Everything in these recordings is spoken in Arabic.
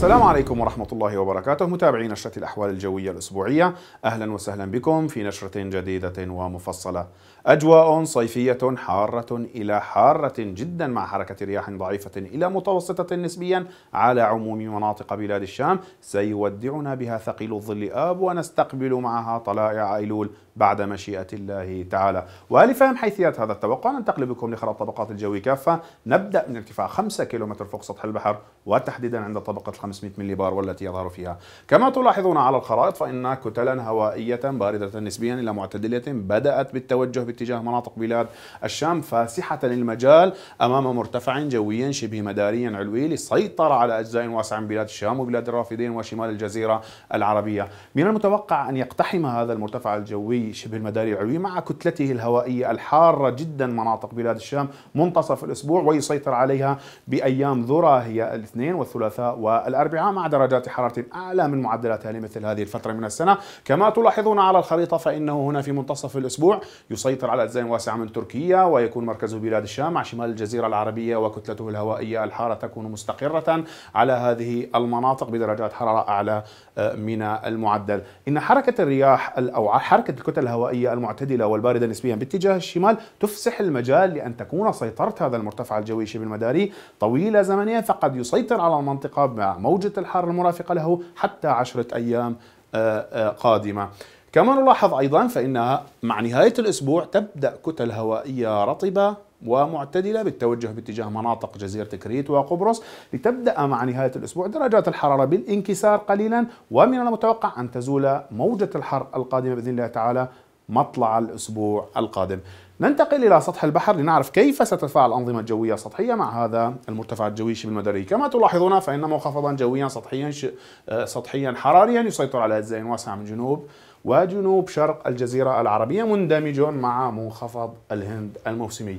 السلام عليكم ورحمة الله وبركاته متابعي نشرة الأحوال الجوية الأسبوعية أهلا وسهلا بكم في نشرة جديدة ومفصلة أجواء صيفية حارة إلى حارة جدا مع حركة رياح ضعيفة إلى متوسطة نسبيا على عموم مناطق بلاد الشام سيودعنا بها ثقيل الظل آب ونستقبل معها طلائع أيلول بعد مشيئة الله تعالى ولفهم حيثيات هذا التوقع ننتقل بكم لخرائط طبقات الجو كافة نبدأ من ارتفاع 5 كيلومتر فوق سطح البحر وتحديدا عند طبقة الخمسة 500 ملي بار والتي يظهر فيها كما تلاحظون على الخرائط فإن كتلا هوائية باردة نسبيا إلى معتدلة بدأت بالتوجه باتجاه مناطق بلاد الشام فاسحة المجال أمام مرتفع جوي شبه مداري علوي للسيطرة على أجزاء واسعة من بلاد الشام وبلاد الرافدين وشمال الجزيرة العربية من المتوقع أن يقتحم هذا المرتفع الجوي شبه المداري العلوي مع كتلته الهوائية الحارة جدا مناطق بلاد الشام منتصف الأسبوع ويسيطر عليها بأيام ذرة هي الاثنين والثلاثاء والأربعاء الأربعاء مع درجات حرارة أعلى من معدلاتها لمثل هذه الفترة من السنة كما تلاحظون على الخريطة فإنه هنا في منتصف الأسبوع يسيطر على أجزاء واسعة من تركيا ويكون مركزه بلاد الشام مع شمال الجزيرة العربية وكتلته الهوائية الحارة تكون مستقرة على هذه المناطق بدرجات حرارة أعلى آه، من المعدل إن حركة الرياح أو حركة الكتل الهوائية المعتدلة والباردة نسبيا باتجاه الشمال تفسح المجال لأن تكون سيطرة هذا المرتفع الجوي شبه المداري طويلة زمنيا فقد يسيطر على المنطقة مع موجة الحر المرافقة له حتى عشرة أيام آه، آه، قادمة كما نلاحظ أيضا فإن مع نهاية الأسبوع تبدأ كتل هوائية رطبة ومعتدلة بالتوجه باتجاه مناطق جزيرة كريت وقبرص لتبدأ مع نهاية الأسبوع درجات الحرارة بالانكسار قليلا ومن المتوقع أن تزول موجة الحر القادمة بإذن الله تعالى مطلع الأسبوع القادم ننتقل إلى سطح البحر لنعرف كيف ستتفاعل أنظمة جوية سطحية مع هذا المرتفع الجوي شبه المدري كما تلاحظون فإن منخفضا جويا سطحيا ش... آه، سطحيا حراريا يسيطر على أجزاء واسعة من جنوب وجنوب شرق الجزيرة العربية مندمج مع منخفض الهند الموسمي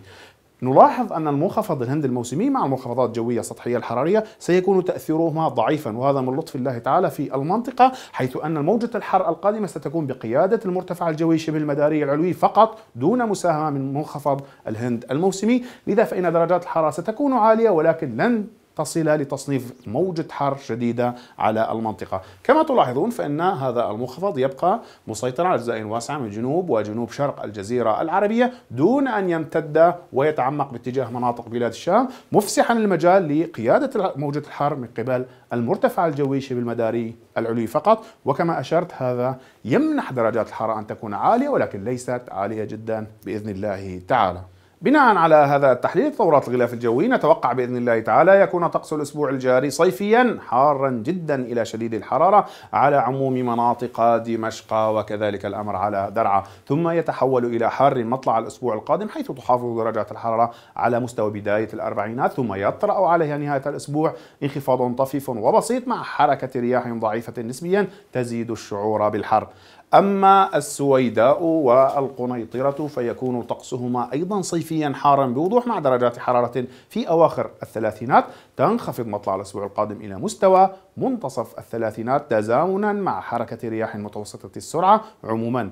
نلاحظ أن المنخفض الهند الموسمي مع المنخفضات الجوية السطحية الحرارية سيكون تأثيرهما ضعيفا وهذا من لطف الله تعالى في المنطقة حيث أن موجة الحر القادمة ستكون بقيادة المرتفع الجوي شبه المداري العلوي فقط دون مساهمة من منخفض الهند الموسمي لذا فإن درجات الحرارة ستكون عالية ولكن لن تصل لتصنيف موجة حر شديدة على المنطقة كما تلاحظون فإن هذا المنخفض يبقى مسيطر على أجزاء واسعة من جنوب وجنوب شرق الجزيرة العربية دون أن يمتد ويتعمق باتجاه مناطق بلاد الشام مفسحا المجال لقيادة موجة الحر من قبل المرتفع الجوي شبه المداري العلوي فقط وكما أشرت هذا يمنح درجات الحرارة أن تكون عالية ولكن ليست عالية جدا بإذن الله تعالى بناء على هذا التحليل ثورات الغلاف الجوي نتوقع باذن الله تعالى يكون طقس الاسبوع الجاري صيفيا حارا جدا الى شديد الحراره على عموم مناطق دمشق وكذلك الامر على درعا ثم يتحول الى حار مطلع الاسبوع القادم حيث تحافظ درجات الحراره على مستوى بدايه الاربعينات ثم يطرا عليها نهايه الاسبوع انخفاض طفيف وبسيط مع حركه رياح ضعيفه نسبيا تزيد الشعور بالحر أما السويداء والقنيطرة فيكون طقسهما أيضا صيفيا حارا بوضوح مع درجات حرارة في أواخر الثلاثينات تنخفض مطلع الأسبوع القادم إلى مستوى منتصف الثلاثينات تزامنا مع حركة رياح متوسطة السرعة عموما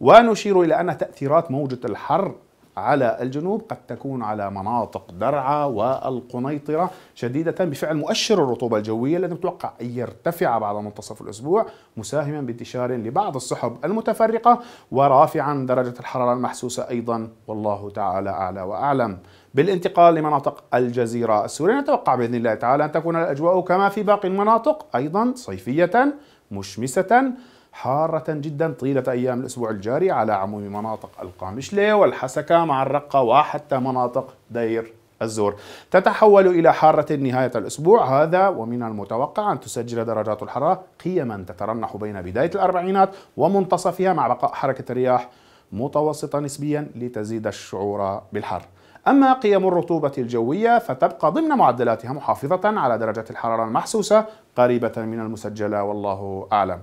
ونشير إلى أن تأثيرات موجة الحر على الجنوب قد تكون على مناطق درعا والقنيطرة شديدة بفعل مؤشر الرطوبة الجوية الذي متوقع أن يرتفع بعد منتصف الأسبوع مساهما بانتشار لبعض السحب المتفرقة ورافعا درجة الحرارة المحسوسة أيضا والله تعالى أعلى وأعلم بالانتقال لمناطق الجزيرة السورية نتوقع بإذن الله تعالى أن تكون الأجواء كما في باقي المناطق أيضا صيفية مشمسة حارة جدا طيلة أيام الأسبوع الجاري على عموم مناطق القامشلة والحسكة مع الرقة وحتى مناطق دير الزور تتحول إلى حارة نهاية الأسبوع هذا ومن المتوقع أن تسجل درجات الحرارة قيما تترنح بين بداية الأربعينات ومنتصفها مع بقاء حركة الرياح متوسطة نسبيا لتزيد الشعور بالحر أما قيم الرطوبة الجوية فتبقى ضمن معدلاتها محافظة على درجة الحرارة المحسوسة قريبة من المسجلة والله أعلم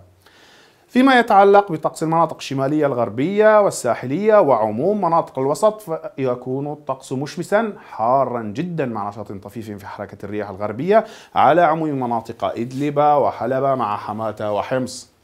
فيما يتعلق بطقس المناطق الشمالية الغربية والساحلية وعموم مناطق الوسط يكون الطقس مشمسا حارا جدا مع نشاط طفيف في حركة الرياح الغربية على عموم مناطق إدلب وحلب مع حماة وحمص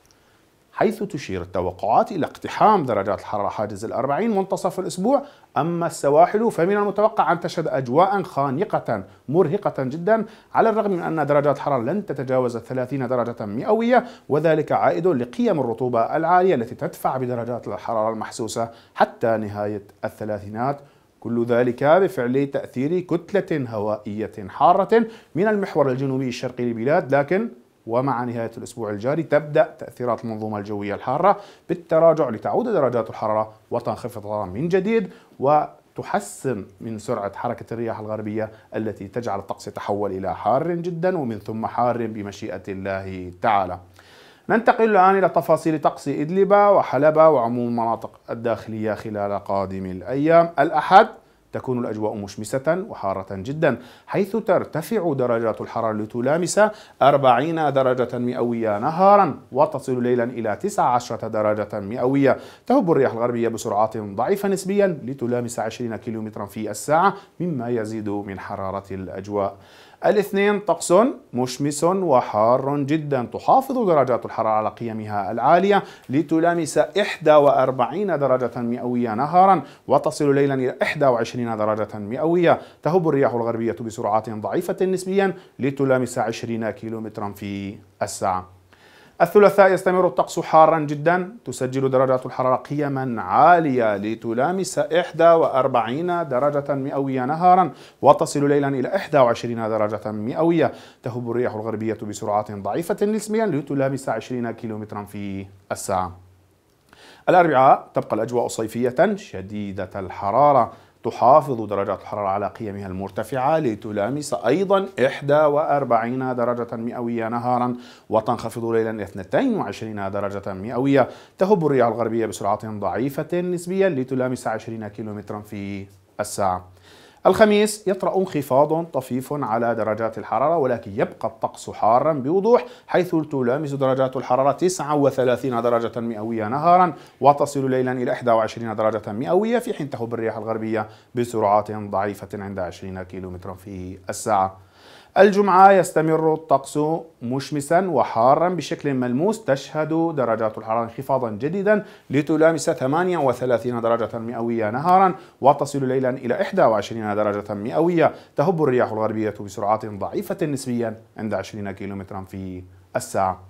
حيث تشير التوقعات إلى اقتحام درجات الحرارة حاجز الأربعين منتصف الأسبوع أما السواحل فمن المتوقع أن تشهد أجواء خانقة مرهقة جدا على الرغم من أن درجات الحرارة لن تتجاوز 30 درجة مئوية وذلك عائد لقيم الرطوبة العالية التي تدفع بدرجات الحرارة المحسوسة حتى نهاية الثلاثينات كل ذلك بفعل تأثير كتلة هوائية حارة من المحور الجنوبي الشرقي للبلاد لكن ومع نهاية الأسبوع الجاري تبدأ تأثيرات المنظومة الجوية الحارة بالتراجع لتعود درجات الحرارة وتنخفض من جديد وتحسن من سرعة حركة الرياح الغربية التي تجعل الطقس يتحول إلى حار جدا ومن ثم حار بمشيئة الله تعالى ننتقل الآن إلى تفاصيل طقس إدلب وحلب وعموم المناطق الداخلية خلال قادم الأيام الأحد تكون الأجواء مشمسة وحارة جدا حيث ترتفع درجات الحرارة لتلامس 40 درجة مئوية نهارا وتصل ليلا إلى 19 درجة مئوية تهب الرياح الغربية بسرعات ضعيفة نسبيا لتلامس 20 كيلومترا في الساعة مما يزيد من حرارة الأجواء الاثنين طقس مشمس وحار جدا تحافظ درجات الحرارة على قيمها العالية لتلامس 41 درجة مئوية نهارا وتصل ليلا إلى 21 20 درجة مئوية تهب الرياح الغربية بسرعات ضعيفة نسبيا لتلامس 20 كيلومترا في الساعة الثلاثاء يستمر الطقس حارا جدا تسجل درجات الحرارة قيما عالية لتلامس 41 درجة مئوية نهارا وتصل ليلا إلى 21 درجة مئوية تهب الرياح الغربية بسرعات ضعيفة نسبيا لتلامس 20 كيلومترا في الساعة الأربعاء تبقى الأجواء صيفية شديدة الحرارة تحافظ درجات الحرارة على قيمها المرتفعة لتلامس أيضا 41 درجة مئوية نهارا وتنخفض ليلا 22 درجة مئوية تهب الرياح الغربية بسرعة ضعيفة نسبيا لتلامس 20 كم في الساعة الخميس يطرأ انخفاض طفيف على درجات الحرارة ولكن يبقى الطقس حارا بوضوح حيث تلامس درجات الحرارة 39 درجة مئوية نهارا وتصل ليلا إلى 21 درجة مئوية في حين تهب الرياح الغربية بسرعات ضعيفة عند 20 كيلومترا في الساعة الجمعة يستمر الطقس مشمسا وحارا بشكل ملموس تشهد درجات الحرارة انخفاضا جديدا لتلامس 38 درجة مئوية نهارا وتصل ليلا إلى 21 درجة مئوية تهب الرياح الغربية بسرعات ضعيفة نسبيا عند 20 كيلومترا في الساعة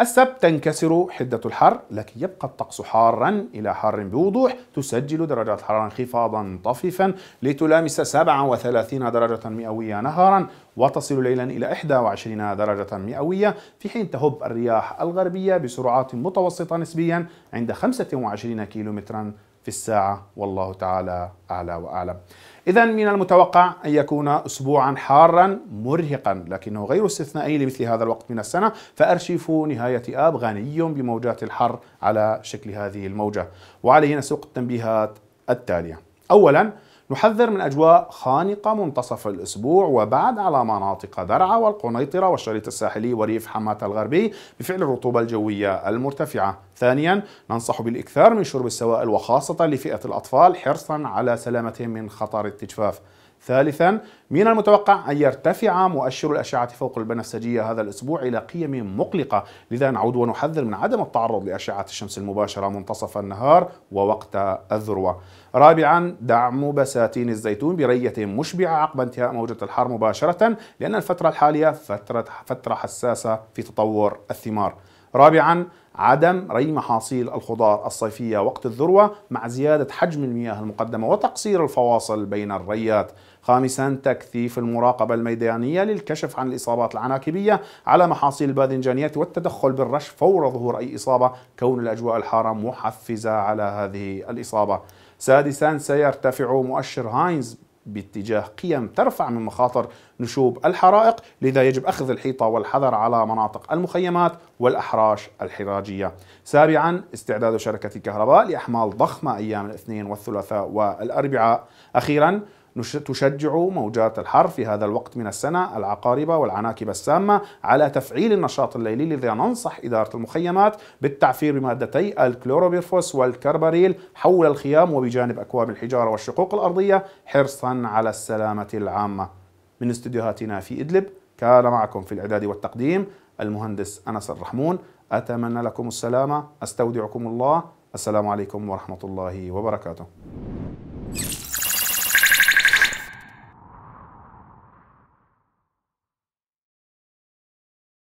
السبت تنكسر حدة الحر لكن يبقى الطقس حارا إلى حار بوضوح تسجل درجات حرارة انخفاضا طفيفا لتلامس 37 درجة مئوية نهارا وتصل ليلا إلى 21 درجة مئوية في حين تهب الرياح الغربية بسرعات متوسطة نسبيا عند 25 كيلومترا في الساعة والله تعالى أعلى وأعلم إذا من المتوقع أن يكون أسبوعا حارا مرهقا لكنه غير استثنائي لمثل هذا الوقت من السنة فأرشيف نهاية آب غني بموجات الحر على شكل هذه الموجة وعليه نسوق التنبيهات التالية أولا نحذر من أجواء خانقة منتصف الأسبوع وبعد على مناطق درعا والقنيطرة والشريط الساحلي وريف حماة الغربي بفعل الرطوبة الجوية المرتفعة ثانيا ننصح بالإكثار من شرب السوائل وخاصة لفئة الأطفال حرصا على سلامتهم من خطر التجفاف ثالثا من المتوقع أن يرتفع مؤشر الأشعة فوق البنفسجية هذا الأسبوع إلى قيم مقلقة لذا نعود ونحذر من عدم التعرض لأشعة الشمس المباشرة منتصف النهار ووقت الذروة رابعا دعم بساتين الزيتون برية مشبعة عقب انتهاء موجة الحر مباشرة لأن الفترة الحالية فترة, فترة حساسة في تطور الثمار رابعا عدم ري محاصيل الخضار الصيفية وقت الذروة مع زيادة حجم المياه المقدمة وتقصير الفواصل بين الريات خامسا تكثيف المراقبة الميدانية للكشف عن الإصابات العناكبية على محاصيل الباذنجانيات والتدخل بالرش فور ظهور أي إصابة كون الأجواء الحارة محفزة على هذه الإصابة سادسا سيرتفع مؤشر هاينز باتجاه قيم ترفع من مخاطر نشوب الحرائق لذا يجب أخذ الحيطة والحذر على مناطق المخيمات والأحراش الحراجية سابعا استعداد شركة الكهرباء لأحمال ضخمة أيام الاثنين والثلاثاء والأربعاء أخيرا تشجع موجات الحر في هذا الوقت من السنة العقارب والعناكب السامة على تفعيل النشاط الليلي لذا ننصح إدارة المخيمات بالتعفير بمادتي الكلوروبيرفوس والكربريل حول الخيام وبجانب أكواب الحجارة والشقوق الأرضية حرصا على السلامة العامة من استديوهاتنا في إدلب كان معكم في الإعداد والتقديم المهندس أنس الرحمون أتمنى لكم السلامة أستودعكم الله السلام عليكم ورحمة الله وبركاته